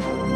you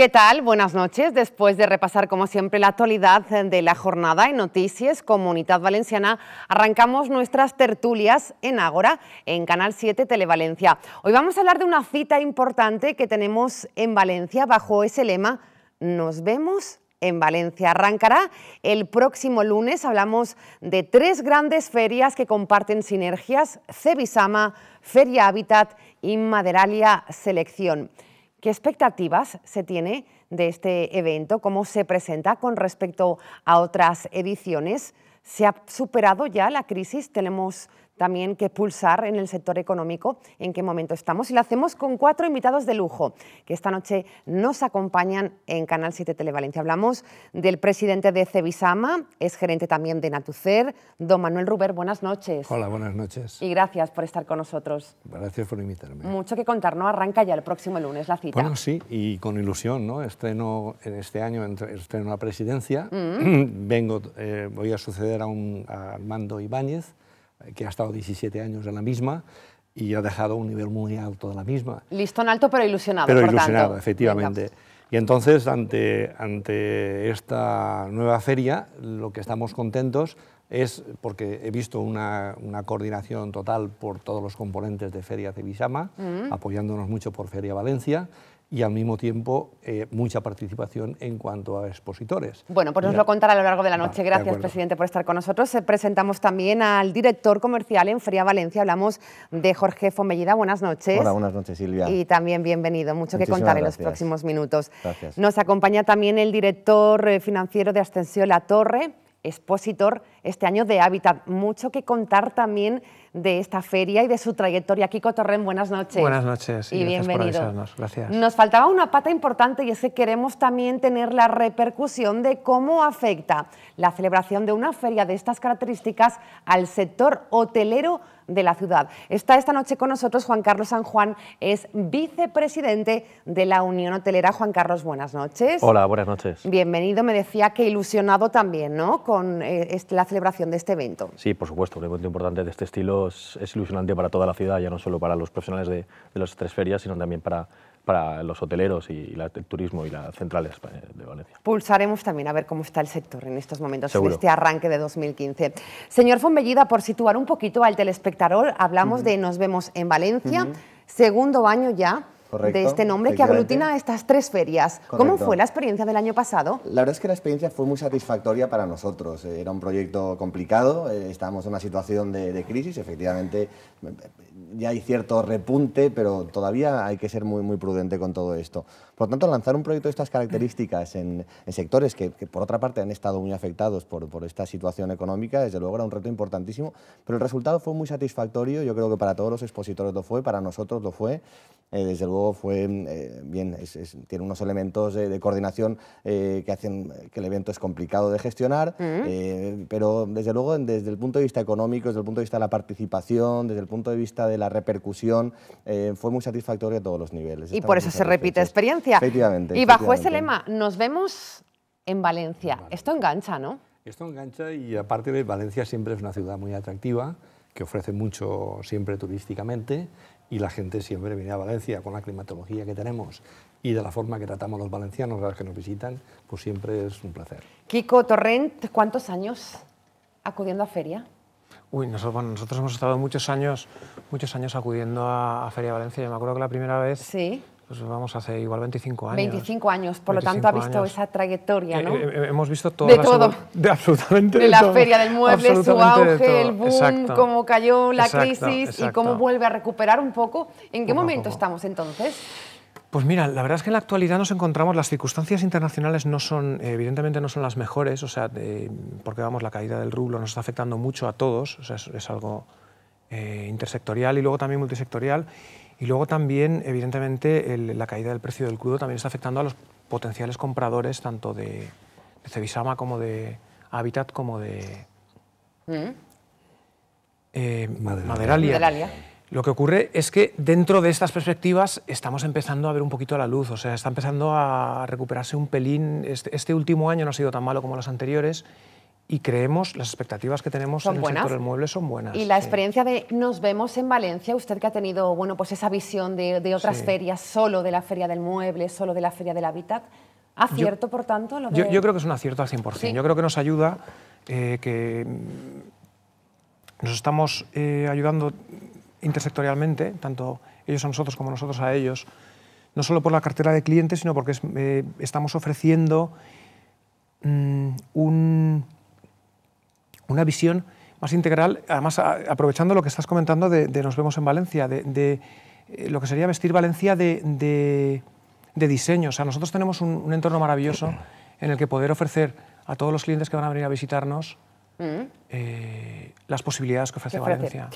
¿Qué tal? Buenas noches. Después de repasar, como siempre, la actualidad de la jornada en Noticias Comunidad Valenciana, arrancamos nuestras tertulias en Ágora, en Canal 7 Televalencia. Hoy vamos a hablar de una cita importante que tenemos en Valencia bajo ese lema Nos vemos en Valencia. Arrancará el próximo lunes. Hablamos de tres grandes ferias que comparten sinergias, Cebisama, Feria Hábitat y Maderalia Selección. ¿Qué expectativas se tiene de este evento? ¿Cómo se presenta con respecto a otras ediciones? ¿Se ha superado ya la crisis? ¿Tenemos, también que pulsar en el sector económico en qué momento estamos. Y lo hacemos con cuatro invitados de lujo que esta noche nos acompañan en Canal 7 Televalencia. Hablamos del presidente de Cebisama, es gerente también de Natucer, don Manuel Ruber. Buenas noches. Hola, buenas noches. Y gracias por estar con nosotros. Gracias por invitarme. Mucho que contar, ¿no? Arranca ya el próximo lunes la cita. Bueno, sí, y con ilusión, ¿no? Estreno en este año, estreno la presidencia. Mm. Vengo, eh, voy a suceder a, un, a Armando Ibáñez que ha estado 17 años en la misma y ha dejado un nivel muy alto de la misma. Listón alto pero ilusionado. Pero ilusionado, efectivamente. Y entonces, ante, ante esta nueva feria, lo que estamos contentos es porque he visto una, una coordinación total por todos los componentes de Feria Cebisama, mm. apoyándonos mucho por Feria Valencia, y al mismo tiempo eh, mucha participación en cuanto a expositores. Bueno, pues nos lo contará a lo largo de la noche. Gracias, presidente, por estar con nosotros. Eh, presentamos también al director comercial en Fría Valencia. Hablamos de Jorge Fomellida. Buenas noches. Hola, buenas noches, Silvia. Y también bienvenido. Mucho que contar en los próximos minutos. Gracias. Nos acompaña también el director eh, financiero de Ascensión La Torre, expositor este año de Hábitat. Mucho que contar también de esta feria y de su trayectoria. Kiko Torren, buenas noches. Buenas noches y, bienvenidos. gracias. Nos faltaba una pata importante y es que queremos también tener la repercusión de cómo afecta la celebración de una feria de estas características al sector hotelero de la ciudad. Está esta noche con nosotros Juan Carlos San Juan, es vicepresidente de la Unión Hotelera. Juan Carlos, buenas noches. Hola, buenas noches. Bienvenido, me decía que ilusionado también, ¿no? Con eh, la celebración de este evento. Sí, por supuesto, un evento importante de este estilo es, ilusionante para toda la ciudad, ya no solo para los profesionales de, las tres ferias, sino también para los hoteleros y, el turismo y las centrales de Valencia. Pulsaremos también a ver cómo está el sector en estos momentos, en este arranque de 2015. Señor Fonbellida, por situar un poquito al telespectador, hablamos de Nos vemos en Valencia, segundo año ya de este nombre que aglutina estas tres ferias. ¿Cómo fue la experiencia del año pasado? La verdad es que la experiencia fue muy satisfactoria para nosotros. Eh, era un proyecto complicado, eh, estábamos en una situación de, de crisis, efectivamente eh, ya hay cierto repunte, pero todavía hay que ser muy, muy prudente con todo esto. Por lo tanto, lanzar un proyecto de estas características en, sectores que, por otra parte, han estado muy afectados por, esta situación económica, desde luego era un reto importantísimo, pero el resultado fue muy satisfactorio, yo creo que para todos los expositores lo fue, para nosotros lo fue, eh, desde luego fue eh, bien, tiene unos elementos de, coordinación eh, que hacen que el evento es complicado de gestionar, mm. pero desde luego desde el punto de vista económico, desde el punto de vista de la participación, desde el punto de vista de la repercusión, fue muy satisfactorio a todos los niveles. Y por eso se repite experiencia. Y bajo ese lema, nos vemos en Valencia. Esto engancha, ¿no? Esto engancha y aparte de Valencia siempre es una ciudad muy atractiva, que ofrece mucho siempre turísticamente y la gente siempre viene a Valencia con la climatología que tenemos y de la forma que tratamos los valencianos, a los que nos visitan, pues siempre es un placer. Kiko Torrent, ¿cuántos años acudiendo a feria? Uy, nosotros, nosotros hemos estado muchos años, muchos años acudiendo a, a Feria Valencia. Yo me acuerdo que la primera vez ¿Sí? pues vamos, hace igual 25 años. 25 años, por lo tanto ha visto esa trayectoria, eh, ¿no? Eh, eh, hemos visto todo de todo. De absolutamente de, de la feria del mueble, su auge, el boom, cómo cayó la crisis y cómo vuelve a recuperar un poco. ¿En qué momento estamos entonces? Pues mira, la verdad es que en la actualidad nos encontramos, las circunstancias internacionales no son, evidentemente no son las mejores, o sea, porque vamos, la caída del rublo nos está afectando mucho a todos, o sea, es, algo intersectorial y luego también multisectorial. Y luego también, evidentemente, la caída del precio del crudo también está afectando a los potenciales compradores tanto de, de Cebisama como de Habitat como de mm. eh, Maderalia. Lo que ocurre es que dentro de estas perspectivas estamos empezando a ver un poquito la luz, o sea, está empezando a recuperarse un pelín. este, este último año no ha sido tan malo como los anteriores y creemos, las expectativas que tenemos en el sector del mueble son buenas. Y la experiencia de Nos Vemos en Valencia, usted que ha tenido bueno, pues esa visión de, otras ferias, solo de la Feria del Mueble, solo de la Feria del Hábitat, ¿acierto, por tanto? yo, yo, creo que es un acierto al 100%. Yo creo que nos ayuda eh, que mm, nos estamos eh, ayudando intersectorialmente, tanto ellos a nosotros como nosotros a ellos, no solo por la cartera de clientes, sino porque eh, estamos ofreciendo mm, un una visión más integral, además aprovechando lo que estás comentando de, Nos vemos en Valencia, de, eh, lo que sería vestir Valencia de, diseño. O sea, nosotros tenemos un, entorno maravilloso en el que poder ofrecer a todos los clientes que van a venir a visitarnos mm. eh, las posibilidades que ofrece Valencia.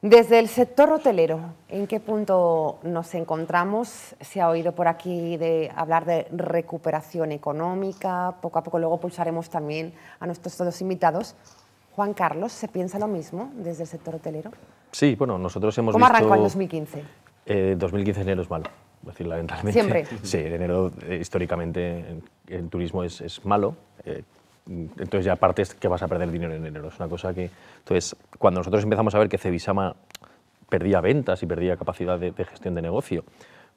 Desde el sector hotelero, ¿en qué punto nos encontramos? Se ha oído por aquí de hablar de recuperación económica, poco a poco luego pulsaremos también a nuestros dos invitados Juan Carlos, ¿se piensa lo mismo desde el sector hotelero? Sí, bueno, nosotros hemos ¿Cómo visto... ¿Cómo arrancó el 2015? Eh, 2015 enero es malo, decir, lamentablemente. Siempre. Sí, enero eh, históricamente el turismo es, malo, eh, entonces ya es que vas a perder dinero en enero, es una cosa que... Entonces, cuando nosotros empezamos a ver que Cebisama perdía ventas y perdía capacidad de, gestión de negocio,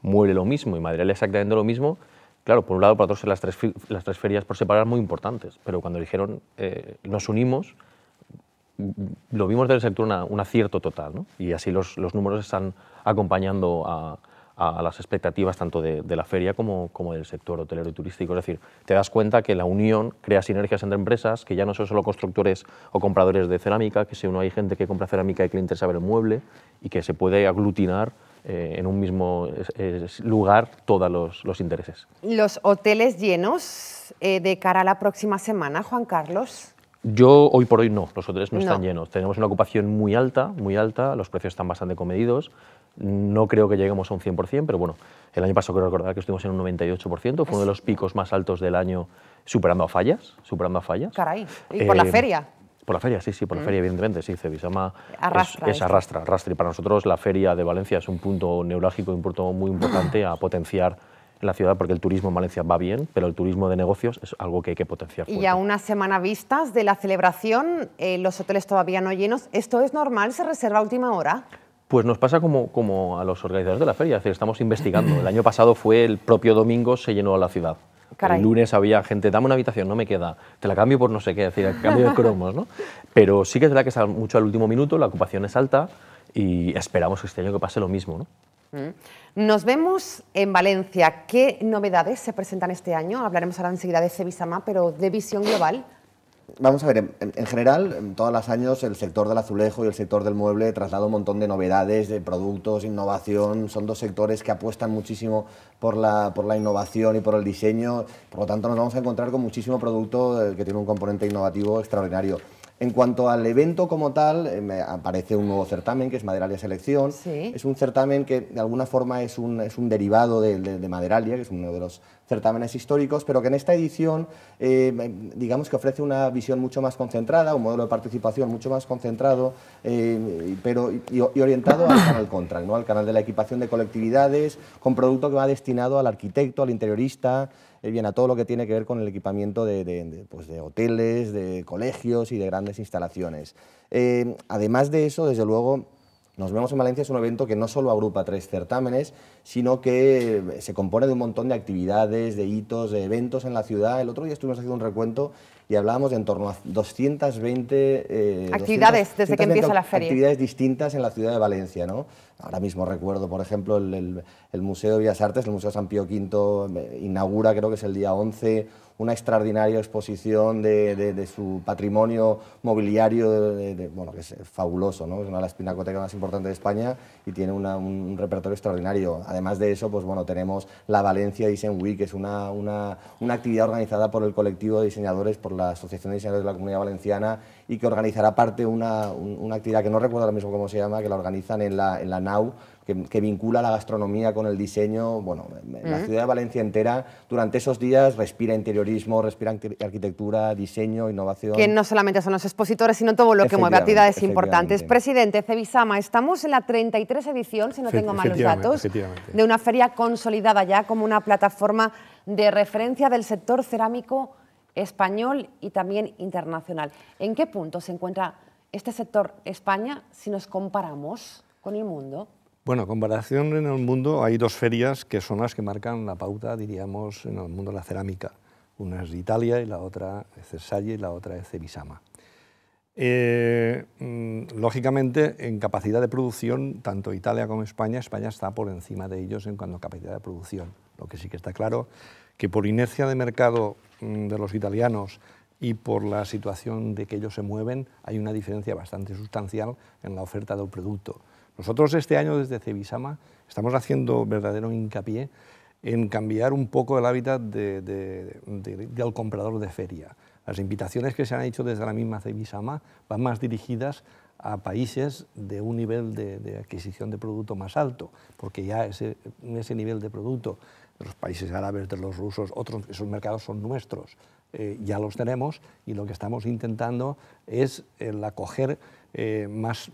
muere lo mismo y Madrid exactamente lo mismo, claro, por un lado, para otros las tres, las tres ferias por separar muy importantes, pero cuando dijeron eh, nos unimos lo vimos desde el sector un acierto total, y así los, números están acompañando a, las expectativas tanto de, la feria como, del sector hotelero y turístico. Es decir, te das cuenta que la unión crea sinergias entre empresas, que ya no son solo constructores o compradores de cerámica, que si uno hay gente que compra cerámica y clientes le ver el mueble y que se puede aglutinar eh, en un mismo lugar todos los, intereses. Los hoteles llenos eh, de cara a la próxima semana, Juan Carlos. Yo hoy por hoy no, los hoteles no, están llenos. Tenemos una ocupación muy alta, muy alta, los precios están bastante comedidos. No creo que lleguemos a un 100%, pero bueno, el año pasado creo recordar que estuvimos en un 98%, fue uno de los picos más altos del año, superando a fallas, superando a fallas. Caray, y por la eh, feria. Por la feria, sí, sí, por la mm. feria, evidentemente, sí, Cebisama arrastra, es, arrastra, arrastra. Y para nosotros la feria de Valencia es un punto neurálgico, un punto muy importante a potenciar la ciudad, porque el turismo en Valencia va bien, pero el turismo de negocios es algo que hay que potenciar. Fuerte. Y a una semana vistas de la celebración, eh, los hoteles todavía no llenos. ¿Esto es normal? ¿Se reserva a última hora? Pues nos pasa como, como a los organizadores de la feria, es decir, estamos investigando. El año pasado fue el propio domingo, se llenó la ciudad. El lunes había gente, dame una habitación, no me queda, te la cambio por no sé qué, es decir, cambio de cromos, ¿no? Pero sí que es verdad que es mucho al último minuto, la ocupación es alta y esperamos que este año que pase lo mismo, ¿no? Nos vemos en Valencia. ¿Qué novedades se presentan este año? Hablaremos ahora enseguida de Sevisama, pero de visión global. Vamos a ver, en, general, todos los años el sector del azulejo y el sector del mueble traslado un montón de novedades, de productos, innovación, son dos sectores que apuestan muchísimo por la innovación y por el diseño, por lo tanto nos vamos a encontrar con muchísimo producto eh, que tiene un componente innovativo extraordinario. En cuanto al evento como tal, eh, me aparece un nuevo certamen que es Maderalia Selección. Es un certamen que de alguna forma es un, derivado de, Maderalia, que es uno de los certámenes históricos, pero que en esta edición eh, digamos que ofrece una visión mucho más concentrada, un modelo de participación mucho más concentrado, eh, pero y, orientado al canal contract, al canal de la equipación de colectividades, con producto que va destinado al arquitecto, al interiorista, bien a todo lo que tiene que ver con el equipamiento de, pues, hoteles, de colegios y de grandes instalaciones. Eh, además de eso, desde luego, nos vemos en Valencia es un evento que no solo agrupa tres certámenes, sino que eh, se compone de un montón de actividades, de hitos, de eventos en la ciudad. El otro día estuvimos haciendo un recuento y hablábamos de en torno a 220... Eh, actividades desde que empieza la feria. Actividades distintas en la ciudad de Valencia, ¿no? Ahora mismo recuerdo, por ejemplo, el, Museo de Bellas Artes, el Museo San Pío V inaugura, creo que es el día 11 una extraordinaria exposición de, su patrimonio mobiliario, que es fabuloso, ¿no? es una de las pinacotecas más importantes de España y tiene un repertorio extraordinario. Además de eso, pues bueno, tenemos la Valencia Design Week, que es una, actividad organizada por el colectivo de diseñadores, por la Asociación de Diseñadores de la Comunidad Valenciana y que organizará parte una, una actividad que no recuerdo ahora mismo cómo se llama, que la organizan en la, en la NAU que, vincula la gastronomía con el diseño. Bueno, la ciudad de Valencia entera durante esos días respira interiorismo, respira arquitectura, diseño, innovación. Que no solamente son los expositores, sino todo lo que mueve actividades importantes. Presidente, Cebisama, estamos en la 33 edición, si no tengo malos datos, de una feria consolidada ya como una plataforma de referencia del sector cerámico español y también internacional. ¿En qué punto se encuentra este sector España si nos comparamos con el mundo? Bueno, comparación en el mundo, hay dos ferias que son las que marcan la pauta, diríamos, en el mundo de la cerámica. Una es de Italia y la otra es Cersalle y la otra es Cebisama. Eh, mm, lógicamente, en capacidad de producción, tanto Italia como España, España está por encima de ellos en cuanto a capacidad de producción. Lo que sí que está claro, que por inercia de mercado mm, de los italianos y por la situación de que ellos se mueven, hay una diferencia bastante sustancial en la oferta del producto. Nosotros este año desde Cebisama estamos haciendo verdadero hincapié en cambiar un poco el hábitat del comprador de feria. Las invitaciones que se han hecho desde la misma Cebisama van más dirigidas a países de un nivel de, adquisición de producto más alto, porque ya ese, ese nivel de producto de los países árabes, de los rusos, otros, esos mercados son nuestros. Eh, ya los tenemos y lo que estamos intentando es eh, acoger eh, más,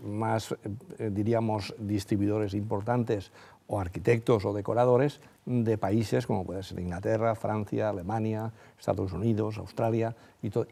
diríamos, distribuidores importantes o arquitectos o decoradores de países como puede ser Inglaterra, Francia, Alemania, Estados Unidos, Australia,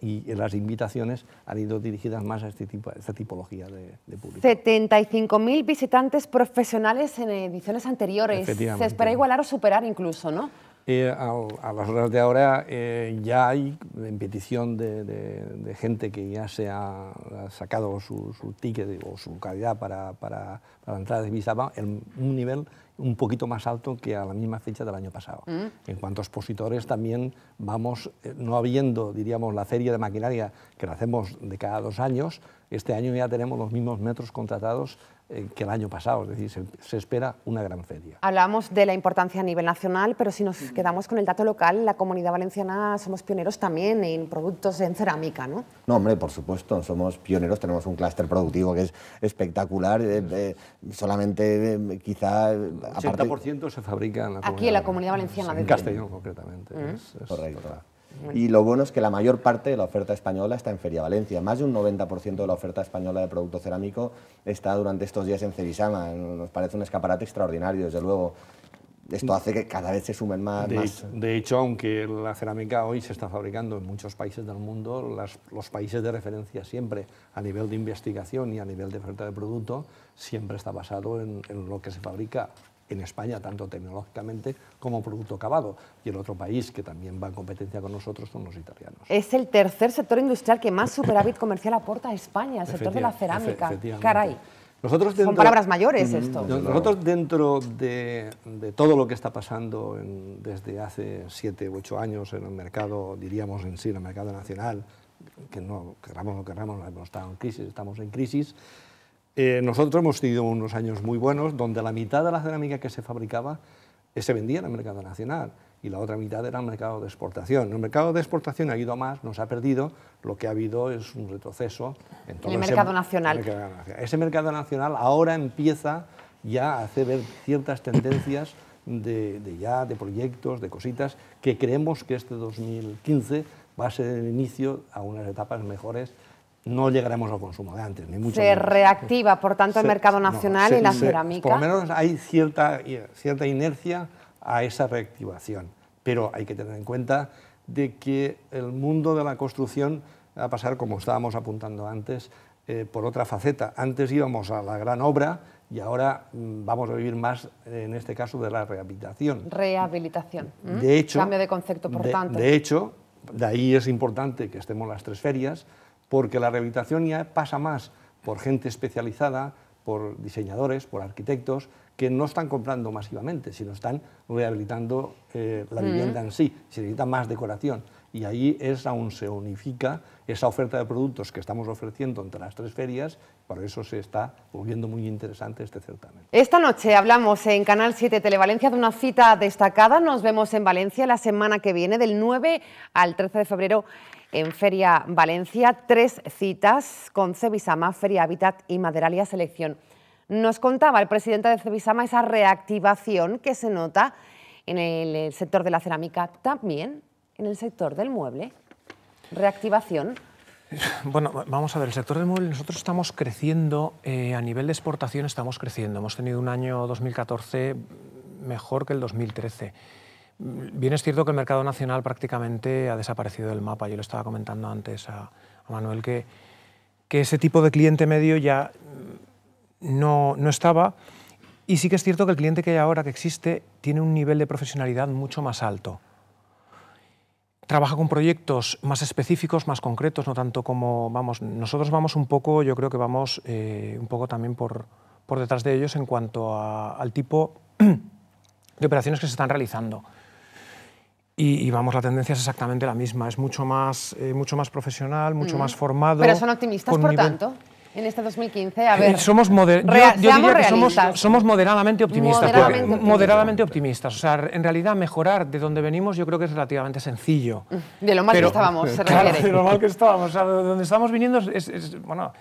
y, las invitaciones han ido dirigidas más a, este tipo, esta tipología de, de público. 75.000 visitantes profesionales en ediciones anteriores. Se espera igualar o superar incluso, ¿no? Eh, a, las horas de ahora eh, ya hay en petición de, gente que ya se ha, sacado su, ticket o su calidad para, la entrada de visaba en un nivel un poquito más alto que a la misma fecha del año pasado. Mm. En cuanto a expositores, también vamos, eh, no habiendo, diríamos, la feria de maquinaria que la hacemos de cada dos años, este año ya tenemos los mismos metros contratados eh, que el año pasado, es decir, se, espera una gran feria. Hablamos de la importancia a nivel nacional, pero si nos quedamos con el dato local, la comunidad valenciana somos pioneros también en productos en cerámica, ¿no? No, hombre, por supuesto, somos pioneros, tenemos un clúster productivo que es espectacular, eh, eh, solamente quizá... 80% se fabrica Aquí, en la comunidad valenciana. En Castellón, concretamente. Correcto. Y lo bueno es que la mayor parte de la oferta española está en Feria Valencia. Más de un 90% de la oferta española de producto cerámico está durante estos días en Cerisama. Nos parece un escaparate extraordinario, desde luego. Esto hace que cada vez se sumen más. De, hecho, aunque la cerámica hoy se está fabricando en muchos países del mundo, los países de referencia siempre, a nivel de investigación y a nivel de oferta de producto, siempre está basado en lo que se fabrica en España, tanto tecnológicamente como producto acabado. Y el otro país que también va en competencia con nosotros son los italianos. Es el tercer sector industrial que más superávit comercial aporta a España, el sector de la cerámica. Caray. Nosotros Son palabras mayores esto. Nosotros dentro de, todo lo que está pasando desde hace siete u ocho años en el mercado, diríamos en sí, en el mercado nacional, que no querramos o no querramos, en crisis, estamos en crisis, eh, nosotros hemos tenido unos años muy buenos donde la mitad de la cerámica que se fabricaba eh, se vendía en el mercado nacional y la otra mitad era el mercado de exportación. El mercado de exportación ha ido más, nos ha perdido, lo que ha habido es un retroceso en el mercado nacional. Ese mercado nacional ahora empieza ya a hacer ver ciertas tendencias de, ya, de proyectos, de cositas, que creemos que este 2015 va a ser el inicio a unas etapas mejores no llegaremos al consumo de antes, ni mucho Se reactiva, por tanto, el mercado nacional y la cerámica. Por lo menos hay cierta, cierta inercia a esa reactivación, pero hay que tener en cuenta de que el mundo de la construcción va a pasar, como estábamos apuntando antes, eh, por otra faceta. Antes íbamos a la gran obra y ahora mm, vamos a vivir más, en este caso, de la rehabilitación. Rehabilitación. Mm. Cambio de concepto, por tanto. De hecho, de ahí es importante que estemos las tres ferias, porque la rehabilitación ya pasa más por gente especializada, por diseñadores, por arquitectos, que no están comprando masivamente, sino están rehabilitando eh, la vivienda en sí, se necesita más decoración. Y ahí es aún se unifica esa oferta de productos que estamos ofreciendo entre las tres ferias, por eso se está volviendo muy interesante este certamen. Esta noche hablamos en Canal 7 Televalencia de una cita destacada, nos vemos en Valencia la semana que viene, del 9 al 13 de febrero en Feria Valencia, tres citas con Cebisama, Feria Habitat y Maderalia Selección. Nos contaba el presidente de Cebisama esa reactivación que se nota en el sector de la cerámica, también en el sector del mueble. Reactivación. Bueno, vamos a ver, el sector del mueble, nosotros estamos creciendo, eh, a nivel de exportación estamos creciendo. Hemos tenido un año 2014 mejor que el 2013. Bien es cierto que el mercado nacional prácticamente ha desaparecido del mapa. Yo le estaba comentando antes a, Manuel que, que, ese tipo de cliente medio ya no, estaba. Y sí que es cierto que el cliente que hay ahora que existe tiene un nivel de profesionalidad mucho más alto. Trabaja con proyectos más específicos, más concretos, no tanto como vamos. Nosotros vamos un poco, yo creo que vamos eh, un poco también por, detrás de ellos en cuanto al tipo de operaciones que se están realizando. Y, vamos, la tendencia es exactamente la misma. Es mucho más, eh, mucho más profesional, mucho mm. más formado. Pero son optimistas, por tanto. En este 2015, a ver. Eh, somos somos, moderadamente optimistas. Moderadamente, optimistas. O sea, en realidad, mejorar de donde venimos yo creo que es relativamente sencillo. Mm, de lo mal que estábamos, se refiere. De lo mal que estábamos. de donde estamos viniendo es. bueno,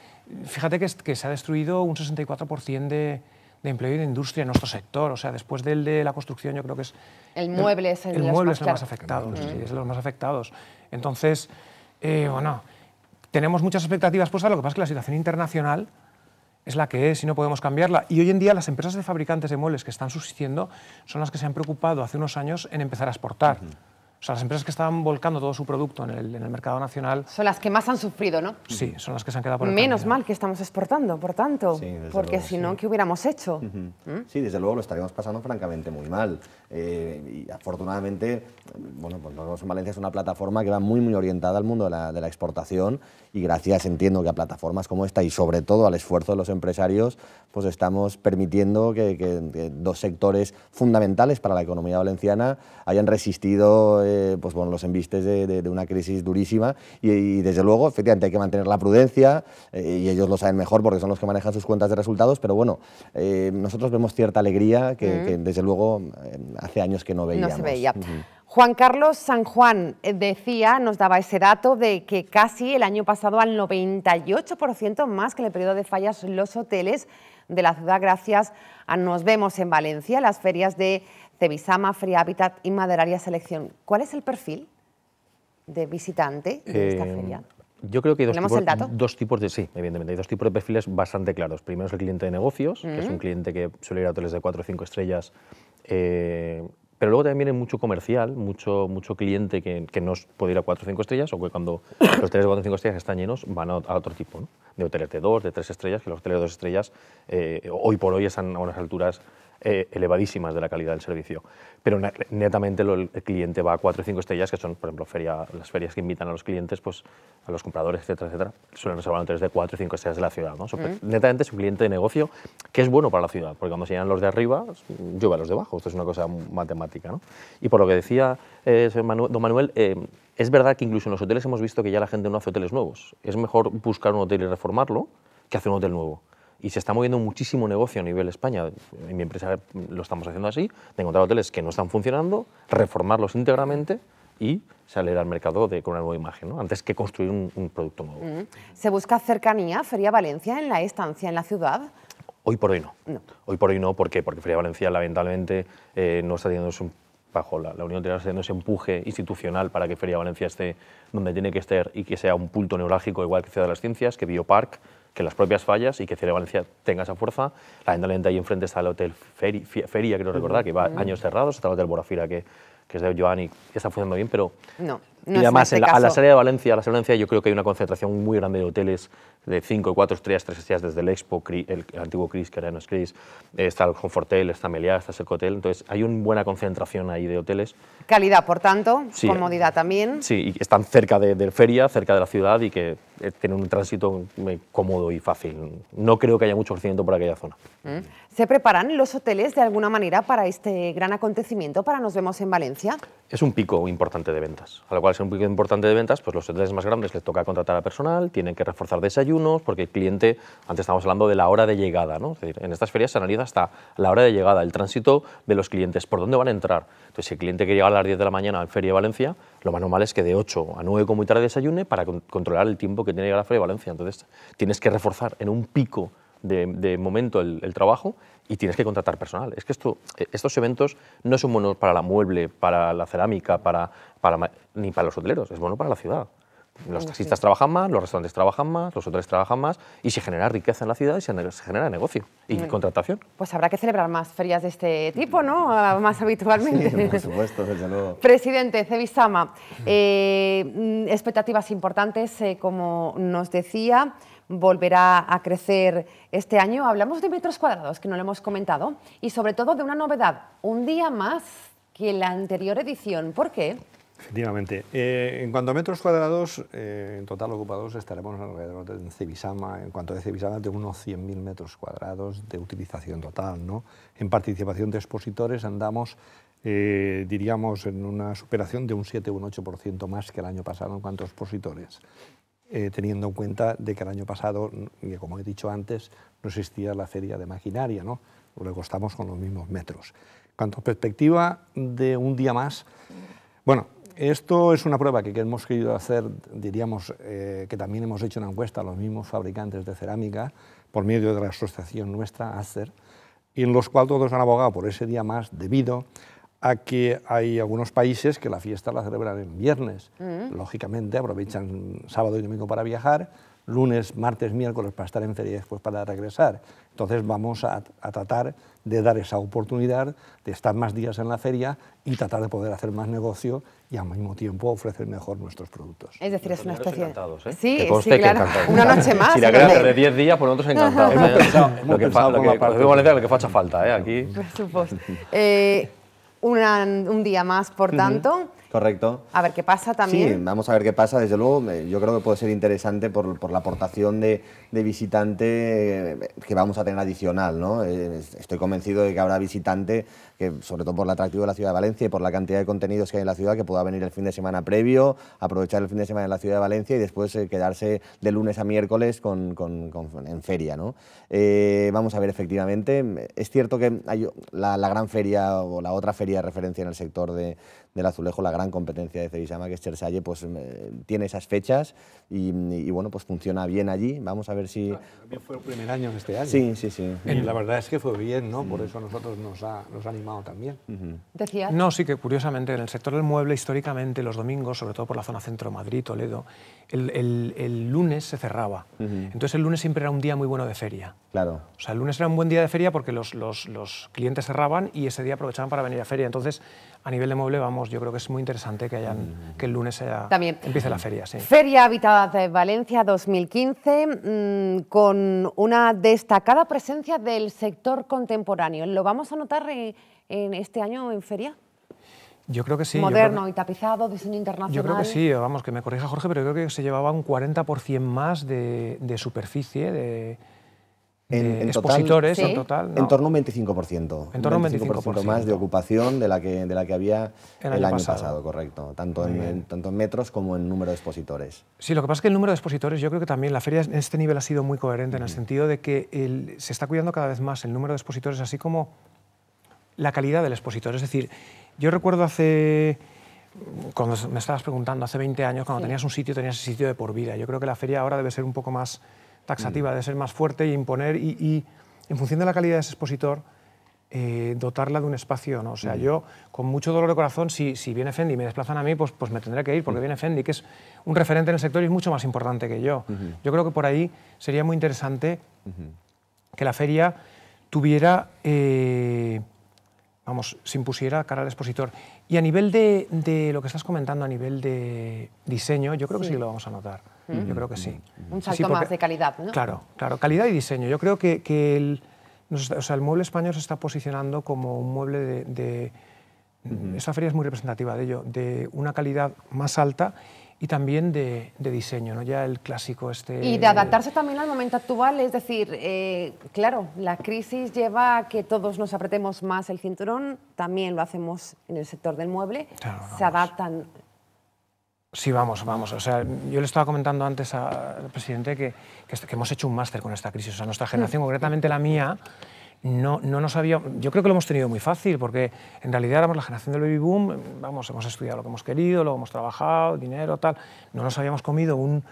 fíjate que, que se ha destruido un 64% de de empleo y de industria en nuestro sector. O sea, después del de la construcción yo creo que es... El mueble es el, más, es el más afectado, sí, mm. es los más afectados. Entonces, eh, bueno, tenemos muchas expectativas puestas, lo que pasa es que la situación internacional es la que es y no podemos cambiarla. Y hoy en día las empresas de fabricantes de muebles que están subsistiendo son las que se han preocupado hace unos años en empezar a exportar. O sea, las empresas que estaban volcando todo su producto en el, mercado nacional... Son las que más han sufrido, ¿no? Sí, son las que se han quedado por el Menos mal que estamos exportando, por tanto, sí, porque si no, ¿qué hubiéramos hecho? ¿Mm? Sí, desde luego lo estaríamos pasando francamente muy mal. Eh, y afortunadamente, bueno, pues en Valencia es una plataforma que va muy, muy orientada al mundo de la, exportación y gracias, entiendo, que a plataformas como esta y sobre todo al esfuerzo de los empresarios, pues estamos permitiendo que dos sectores fundamentales para la economía valenciana hayan resistido pues, bueno, los embistes de, una crisis durísima y, desde luego, efectivamente, hay que mantener la prudencia eh, y ellos lo saben mejor porque son los que manejan sus cuentas de resultados, pero bueno, eh, nosotros vemos cierta alegría que, desde luego eh, hace años que no veíamos. veía. Juan Carlos San Juan decía, nos daba ese dato de que casi el año pasado al 98% más que el periodo de fallas los hoteles de la ciudad gracias a Nos Vemos en Valencia, las ferias de Cebisama, Free Habitat y Maderaria Selección. ¿Cuál es el perfil de visitante de eh, esta feria? Yo creo que hay dos tipos, dos tipos de sí, evidentemente, hay dos tipos de perfiles bastante claros. Primero es el cliente de negocios, que es un cliente que suele ir a hoteles de 4 o 5 estrellas, eh, pero luego también viene mucho comercial, mucho, mucho cliente que, no puede ir a 4 o 5 estrellas, o que cuando los hoteles de 4 o 5 estrellas están llenos van a, otro tipo, de hoteles de 2, de 3 estrellas, que los hoteles de 2 estrellas eh, hoy por hoy están a unas alturas eh, elevadísimas de la calidad del servicio. Pero netamente el cliente va a cuatro o cinco estrellas, que son, por ejemplo, ferias, las ferias que invitan a los clientes, pues a los compradores, etcétera, etcétera, suelen reservar hoteles de cuatro o cinco estrellas de la ciudad. ¿no? Pues, mm. Netamente es un cliente de negocio que es bueno para la ciudad, porque cuando se llenan los de arriba, llueve a los de abajo. Esto es una cosa matemática. ¿no? Y por lo que decía eh, don Manuel, eh, es verdad que incluso en los hoteles hemos visto que ya la gente no hace hoteles nuevos. Es mejor buscar un hotel y reformarlo que hacer un hotel nuevo y se está moviendo muchísimo negocio a nivel España. En mi empresa lo estamos haciendo así, de encontrar hoteles que no están funcionando, reformarlos íntegramente y salir al mercado de, con una nueva imagen, antes que construir un, producto nuevo. Mm. ¿Se busca cercanía, Feria Valencia, en la estancia, en la ciudad? Hoy por hoy no. Hoy por hoy no, ¿por qué? Porque Feria Valencia lamentablemente eh, no está teniendo un bajo la, Unión Hotelera está teniendo ese empuje institucional para que Feria Valencia esté donde tiene que estar y que sea un punto neurálgico igual que Ciudad de las Ciencias, que Biopark, que las propias fallas y que Ciudad de Valencia tenga esa fuerza. La Lamentablemente ahí enfrente está el Hotel Feria, que creo recordar, que va años cerrados, está el Hotel Borafira, que, que es de Joan y está funcionando bien, pero... No, no y además, este a la salida de Valencia, a la de Valencia yo creo que hay una concentración muy grande de hoteles de 5 y 4 estrellas, 3 estrellas desde el Expo, el antiguo Cris, que ahora no es Cris, está el Confortel está Meliá, está Seco Hotel, entonces hay una buena concentración ahí de hoteles. Calidad, por tanto, comodidad también. Sí, y están cerca de, de, feria, cerca de la ciudad y que eh, tienen un tránsito eh, cómodo y fácil. No creo que haya mucho crecimiento por aquella zona. Mm. ¿Se preparan los hoteles de alguna manera para este gran acontecimiento, para Nos Vemos en Valencia? Es un pico importante de ventas, a lo cual es un pico importante de ventas, pues los hoteles más grandes les toca contratar a personal, tienen que reforzar desayuno, porque el cliente, antes estábamos hablando de la hora de llegada, en estas ferias se analiza hasta la hora de llegada, el tránsito de los clientes, por dónde van a entrar. Entonces, si el cliente que llega a las 10 de la mañana a la Feria de Valencia, lo más normal es que de 8 a 9 como muy tarde desayune para controlar el tiempo que tiene que llegar a la Feria de Valencia. Entonces, tienes que reforzar en un pico de, momento el, trabajo y tienes que contratar personal. Es que esto, eh, estos eventos no son buenos para la mueble, para la cerámica, para, para, ni para los hoteleros, es bueno para la ciudad. Los taxistas trabajan más, los restaurantes trabajan más, los hoteles trabajan más y se genera riqueza en la ciudad y se genera negocio y contratación. Pues habrá que celebrar más ferias de este tipo, ¿no? Más habitualmente. Sí, por supuesto, desde luego. Presidente Cebisama, eh, expectativas importantes, eh, como nos decía volverá a crecer este año. Hablamos de metros cuadrados, que no lo hemos comentado, y sobre todo de una novedad, un día más que la anterior edición. ¿Por qué? Efectivamente. Eh, en cuanto a metros cuadrados, eh, en total ocupados estaremos alrededor de Cebisama, en cuanto a Cebisama, de unos 100.000 metros cuadrados de utilización total. ¿no? En participación de expositores andamos, eh, diríamos, en una superación de un 7 un 8% más que el año pasado en cuanto a expositores. teniendo en cuenta de que el año pasado, mm, como he dicho antes, no existía la feria de maquinaria, ¿no? luego estamos con los mismos metros. En cuanto a perspectiva de un día más, bueno, esto es una prueba que hemos querido hacer, diríamos eh, que también hemos hecho una encuesta a los mismos fabricantes de cerámica por medio de la asociación nuestra, ACER, en los cuales todos han abogado por ese día más debido a que hay algunos países que la fiesta la celebran en viernes. Mm. Lógicamente aprovechan sábado y domingo para viajar, lunes, martes, miércoles para estar en feria y después para regresar. Entonces vamos a, tratar de dar esa oportunidad de estar más días en la feria y tratar de poder hacer más negocio y al mismo tiempo ofrecer mejor nuestros productos. Es decir, es una especie... de... ¿eh? Sí, sí, claro. Una noche más. Si la querés de 10 días, pues nosotros encantados. ¿eh? lo que falta lo que, lo que facha falta, ¿eh? Aquí. Por supuesto. Eh, un día más, por tanto... Correcto. A ver qué pasa también. Sí, vamos a ver qué pasa. Desde luego, yo creo que puede ser interesante por, la aportación de, visitante eh, que vamos a tener adicional. ¿no? Estoy convencido de que habrá visitante, que, sobre todo por el atractivo de la ciudad de Valencia y por la cantidad de contenidos que hay en la ciudad, que pueda venir el fin de semana previo, aprovechar el fin de semana en la ciudad de Valencia y después eh, quedarse de lunes a miércoles en feria. Eh, vamos a ver, efectivamente. Es cierto que hay la gran feria o la otra feria de referencia en el sector de, del azulejo, la gran competencia de Cebisama, que es Chersaye, pues tiene esas fechas y, bueno, pues funciona bien allí. Vamos a ver si... también fue el primer año este año. Sí, sí, sí. la verdad es que fue bien, ¿no? Por eso nosotros nos ha, animado también. ¿Decías? No, sí que curiosamente en el sector del mueble históricamente los domingos, sobre todo por la zona centro Madrid, Toledo, el, lunes se cerraba. Entonces el lunes siempre era un día muy bueno de feria. Claro. O sea, el lunes era un buen día de feria porque los, los clientes cerraban y ese día aprovechaban para venir a feria. Entonces, a nivel de mueble vamos yo creo que es muy interesante que, hayan, que el lunes empiece la feria. Feria Habitada de Valencia 2015 mm, con una destacada presencia del sector contemporáneo. ¿Lo vamos a notar eh, en, este año en feria? Yo creo que sí. Moderno y tapizado, diseño internacional. Yo creo que sí, vamos, que me corrija Jorge, pero yo creo que se llevaba un 40% más de, de superficie, de en, eh, expositores en total. En torno a un 25%. En torno un 25%, más de ocupación de la que, de la que había el año, pasado. correcto. Tanto en, metros como en número de expositores. Sí, lo que pasa es que el número de expositores, yo creo que también la feria en este nivel ha sido muy coherente en el sentido de que se está cuidando cada vez más el número de expositores, así como la calidad del expositor. Es decir, yo recuerdo hace cuando me estabas preguntando hace 20 años, cuando tenías un sitio, tenías ese sitio de por vida. Yo creo que la feria ahora debe ser un poco más taxativa, mm. de ser más fuerte e y imponer y, en función de la calidad de ese expositor, eh, dotarla de un espacio. O sea, mm. yo con mucho dolor de corazón, si, viene Fendi y me desplazan a mí, pues, pues me tendré que ir, porque mm. viene Fendi, que es un referente en el sector y es mucho más importante que yo. Yo creo que por ahí sería muy interesante que la feria tuviera, eh, vamos, se impusiera cara al expositor. Y a nivel de, lo que estás comentando, a nivel de diseño, yo creo que sí lo vamos a notar yo creo que sí. Un salto más de calidad, ¿no? Claro, claro, calidad y diseño. Yo creo que, el, o sea, el mueble español se está posicionando como un mueble de... esa feria es muy representativa de ello, de una calidad más alta y también de, diseño, ¿no? ya el clásico este... Y de adaptarse también al momento actual, es decir, eh, claro, la crisis lleva a que todos nos apretemos más el cinturón, también lo hacemos en el sector del mueble, se adaptan Sí, vamos, vamos. O sea, yo le estaba comentando antes al presidente que, hemos hecho un máster con esta crisis. O sea, nuestra mm. generación, concretamente la mía, no, no nos había... Yo creo que lo hemos tenido muy fácil, porque en realidad éramos la generación del baby boom, vamos, hemos estudiado lo que hemos querido, lo hemos trabajado, dinero, tal. No nos habíamos comido un,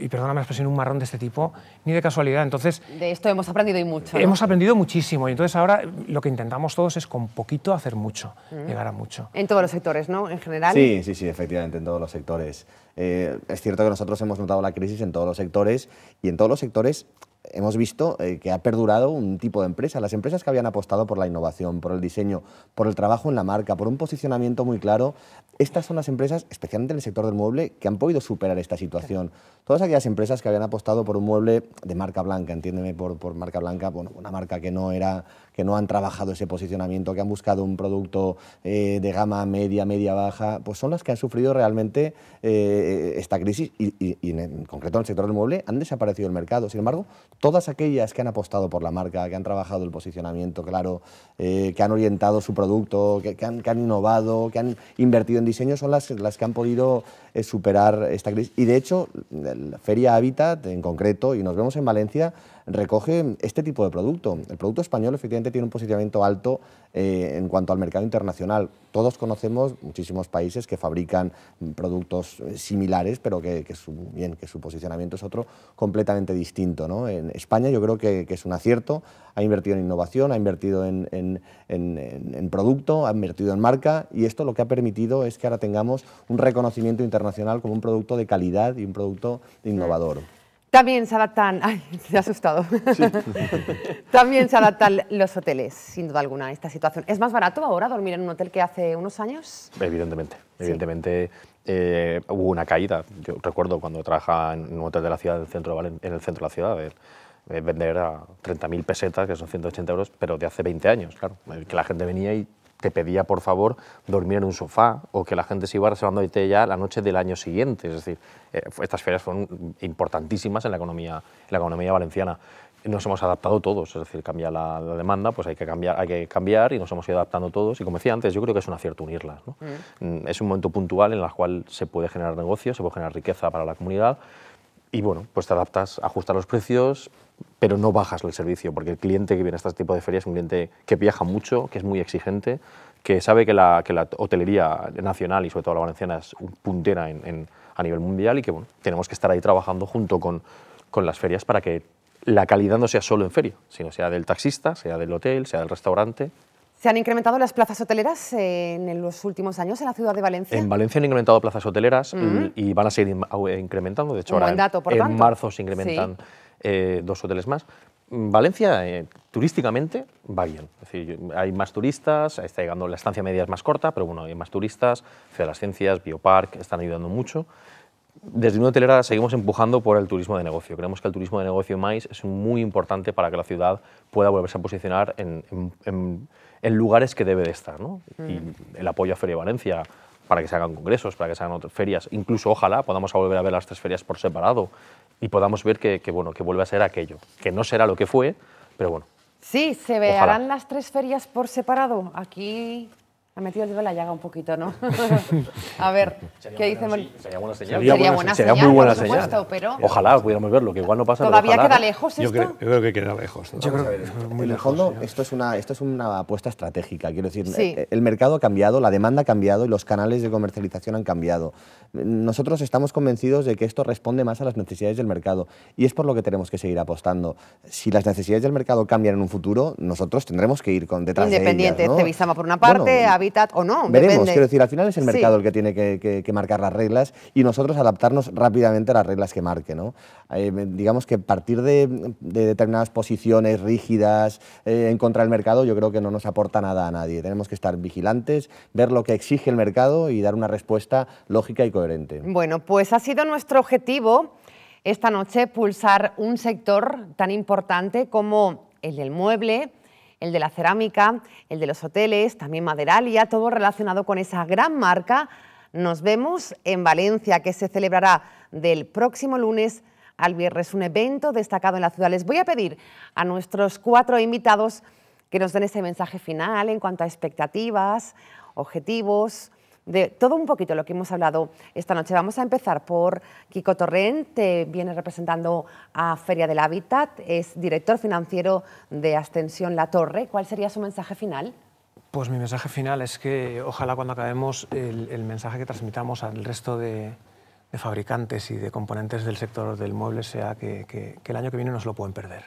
y perdóname la expresión, un marrón de este tipo, ni de casualidad. Entonces, de esto hemos aprendido y mucho. Hemos aprendido muchísimo y entonces ahora lo que intentamos todos es con poquito hacer mucho, mm. llegar a mucho. En todos los sectores, ¿no? En general. Sí, sí, sí, efectivamente, en todos los sectores. Eh, es cierto que nosotros hemos notado la crisis en todos los sectores y en todos los sectores hemos visto eh, que ha perdurado un tipo de empresa. Las empresas que habían apostado por la innovación, por el diseño, por el trabajo en la marca, por un posicionamiento muy claro, estas son las empresas, especialmente en el sector del mueble, que han podido superar esta situación. Todas aquellas empresas que habían apostado por un mueble de marca blanca, entiéndeme por, marca blanca, bueno, una marca que no era que no han trabajado ese posicionamiento, que han buscado un producto eh, de gama media, media baja, pues son las que han sufrido realmente eh, esta crisis y, en concreto en el sector del mueble han desaparecido del mercado. Sin embargo, todas aquellas que han apostado por la marca, que han trabajado el posicionamiento claro, eh, que han orientado su producto, que, han, innovado, que han invertido en diseño, son las, las que han podido superar esta crisis. Y de hecho, la Feria Habitat en concreto, y nos vemos en Valencia, recoge este tipo de producto. El producto español efectivamente tiene un posicionamiento alto eh, en cuanto al mercado internacional. Todos conocemos muchísimos países que fabrican productos eh, similares, pero que, su, posicionamiento es otro completamente distinto. En España yo creo que, es un acierto, ha invertido en innovación, ha invertido en, en producto, ha invertido en marca y esto lo que ha permitido es que ahora tengamos un reconocimiento internacional como un producto de calidad y un producto innovador. También se adaptan, ay, asustado. También se adaptan los hoteles, sin duda alguna, a esta situación. ¿Es más barato ahora dormir en un hotel que hace unos años? Evidentemente, evidentemente eh, hubo una caída. Yo recuerdo cuando trabajaba en un hotel de la ciudad, centro en el centro de la ciudad, eh, vender a 30.000 pesetas, que son 180 euros, pero de hace 20 años, claro. Eh, que la gente venía y te pedía por favor dormir en un sofá o que la gente se iba reservando ya la noche del año siguiente. Es decir, eh, estas ferias son importantísimas en la economía, en la economía valenciana. Nos hemos adaptado todos, es decir, cambia la, demanda, pues hay que, cambiar, hay que cambiar y nos hemos ido adaptando todos. Y como decía antes, yo creo que es un acierto unirlas. Mm. Mm, es un momento puntual en el cual se puede generar negocio, se puede generar riqueza para la comunidad y bueno, pues te adaptas, ajustas los precios, pero no bajas el servicio, porque el cliente que viene a este tipo de ferias es un cliente que viaja mucho, que es muy exigente, que sabe que la, hotelería nacional y sobre todo la valenciana es puntera a nivel mundial y que tenemos que estar ahí trabajando junto con las ferias para que la calidad no sea solo en feria, sino sea del taxista, sea del hotel, sea del restaurante, ¿Se han incrementado las plazas hoteleras eh, en los últimos años en la ciudad de Valencia? En Valencia han incrementado plazas hoteleras y van a seguir eh, incrementando. De hecho, ahora en, marzo se incrementan eh, dos hoteles más. Mm, Valencia, turísticamente, va bien. Es decir, hay más turistas, está llegando, la estancia media es más corta, pero bueno, hay más turistas, Ciudad de las Ciencias, Biopark, están ayudando mucho desde una hotelera seguimos empujando por el turismo de negocio. Creemos que el turismo de negocio más es muy importante para que la ciudad pueda volverse a posicionar en en lugares que debe de estar. ¿no? Y mm. el apoyo a Feria Valencia para que se hagan congresos, para que se hagan otras ferias. Incluso, ojalá, podamos volver a ver las tres ferias por separado y podamos ver que, bueno, que vuelve a ser aquello, que no será lo que fue, pero bueno. Sí, se verán las tres ferias por separado. Aquí ha metido el dedo en la llaga un poquito, ¿no? a ver, ¿qué dice Sería buena señal. Sería, buena, sería muy buena señal. pero Ojalá pudiéramos verlo, que igual no pasa. ¿Todavía queda lejos esto? Yo creo, que queda lejos. Yo creo que muy en el fondo, esto es, una, esto es una apuesta estratégica. Quiero decir, eh, el mercado ha cambiado, la demanda ha cambiado y los canales de comercialización han cambiado. Nosotros estamos convencidos de que esto responde más a las necesidades del mercado y es por lo que tenemos que seguir apostando. Si las necesidades del mercado cambian en un futuro, nosotros tendremos que ir con detrás Independiente, de ellas. Independiente, este por una parte, o no. Veremos, quiero decir, al final es el mercado el que tiene que, marcar las reglas y nosotros adaptarnos rápidamente a las reglas que marque. ¿no? Eh, digamos que partir de, determinadas posiciones rígidas eh, en contra del mercado yo creo que no nos aporta nada a nadie. Tenemos que estar vigilantes, ver lo que exige el mercado y dar una respuesta lógica y coherente. Bueno, pues ha sido nuestro objetivo esta noche pulsar un sector tan importante como el del mueble, el de la cerámica, el de los hoteles, también Maderalia, todo relacionado con esa gran marca. Nos vemos en Valencia, que se celebrará del próximo lunes al viernes, un evento destacado en la ciudad. Les voy a pedir a nuestros cuatro invitados que nos den ese mensaje final en cuanto a expectativas, objetivos, de todo un poquito lo que hemos hablado esta noche. Vamos a empezar por Kiko Torrent, que viene representando a Feria del Hábitat, es director financiero de Ascensión La Torre. ¿Cuál sería su mensaje final? Pues mi mensaje final es que ojalá cuando acabemos el, mensaje que transmitamos al resto de, fabricantes y de componentes del sector del mueble sea que, el año que viene se lo pueden perder.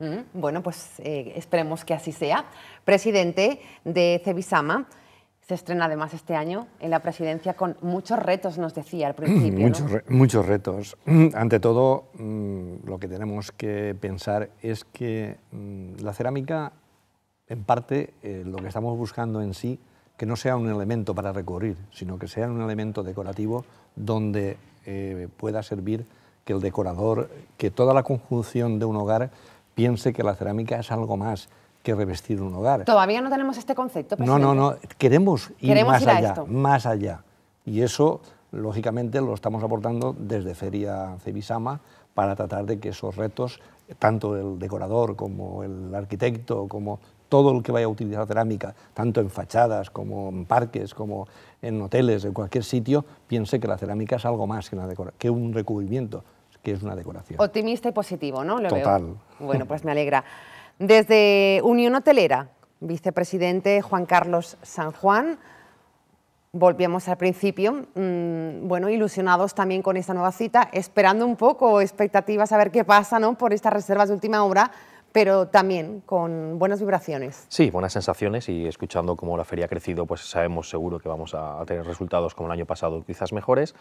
Mm, bueno, pues eh, esperemos que así sea. Presidente de Cebisama, se estrena además este año en la presidencia con muchos retos, nos decía al principio. Muchos, retos. Ante todo, mm, lo que tenemos que pensar es que mm, la cerámica, en parte, eh, lo que estamos buscando en sí, que no sea un elemento para recurrir, sino que sea un elemento decorativo donde eh, pueda servir que el decorador, que toda la conjunción de un hogar piense que la cerámica es algo más, que revestir un hogar. Todavía no tenemos este concepto. No, no, no. Queremos ir más allá, más allá. Y eso, lógicamente, lo estamos aportando desde Feria Cebisama para tratar de que esos retos, tanto el decorador como el arquitecto, como todo el que vaya a utilizar cerámica, tanto en fachadas como en parques, como en hoteles, en cualquier sitio, piense que la cerámica es algo más que, una que un recubrimiento, que es una decoración. Optimista y positivo, ¿no? Total. Bueno, pues me alegra. Desde Unión Hotelera, vicepresidente Juan Carlos San Juan, volvíamos al principio, mm, bueno, ilusionados también con esta nueva cita, esperando un poco expectativas a ver qué pasa ¿no? por estas reservas de última hora, pero también con buenas vibraciones. Sí, buenas sensaciones y escuchando cómo la feria ha crecido, pues sabemos seguro que vamos a tener resultados como el año pasado, quizás mejores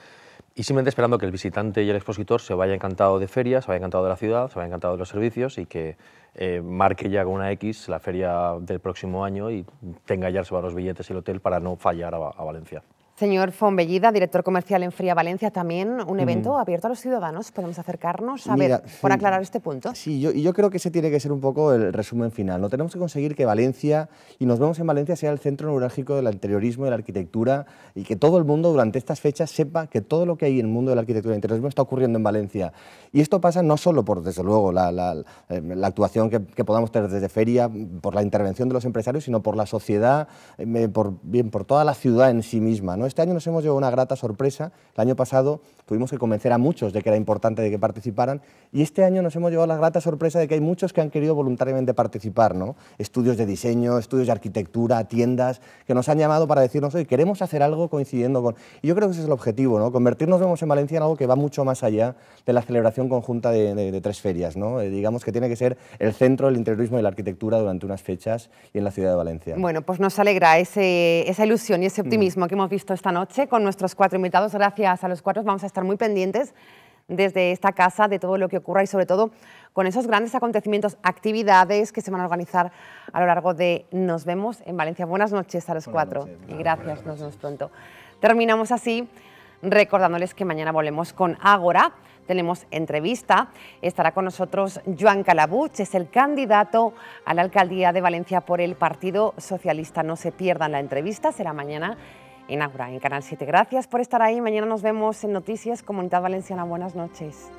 y simplemente esperando que el visitante y el expositor se vaya encantado de ferias, se vaya encantado de la ciudad, se vaya encantado de los servicios y que eh, marque ya con una X la feria del próximo año y tenga ya los billetes y el hotel para no fallar a Valencia. Señor Fonbellida, director comercial en Fría Valencia, también un mm. evento abierto a los ciudadanos. ¿Podemos acercarnos? A ver, por aclarar este punto. Sí, yo, yo creo que ese tiene que ser un poco el resumen final. No tenemos que conseguir que Valencia, y nos vemos en Valencia, sea el centro neurálgico del interiorismo, de la arquitectura, y que todo el mundo durante estas fechas sepa que todo lo que hay en el mundo de la arquitectura y el interiorismo está ocurriendo en Valencia. Y esto pasa no solo por, desde luego, la, eh, actuación que, podamos tener desde feria, por la intervención de los empresarios, sino por la sociedad, eh, por, bien, por toda la ciudad en sí misma. ¿no? este año nos hemos llevado una grata sorpresa. El año pasado tuvimos que convencer a muchos de que era importante de que participaran y este año nos hemos llevado la grata sorpresa de que hay muchos que han querido voluntariamente participar, ¿no? Estudios de diseño, estudios de arquitectura, tiendas, que nos han llamado para decirnos, hoy queremos hacer algo coincidiendo con... Y yo creo que ese es el objetivo, ¿no? Convertirnos, en Valencia, en algo que va mucho más allá de la celebración conjunta de, tres ferias, ¿no? Eh, digamos que tiene que ser el centro del interiorismo y la arquitectura durante unas fechas y en la ciudad de Valencia. Bueno, pues nos alegra esa ilusión y ese optimismo mm. que hemos visto esta noche con nuestros cuatro invitados. Gracias a los cuatro vamos a estar muy pendientes desde esta casa de todo lo que ocurra y sobre todo con esos grandes acontecimientos, actividades que se van a organizar a lo largo de Nos vemos en Valencia. Buenas noches a los cuatro y gracias, nos vemos pronto. Terminamos así recordándoles que mañana volvemos con Ágora, tenemos entrevista, estará con nosotros Joan Calabuch, es el candidato a la alcaldía de Valencia por el Partido Socialista. No se pierdan la entrevista, será mañana inaugura en Canal 7. Gracias por estar ahí. Mañana nos vemos en Noticias Comunidad Valenciana. Buenas noches.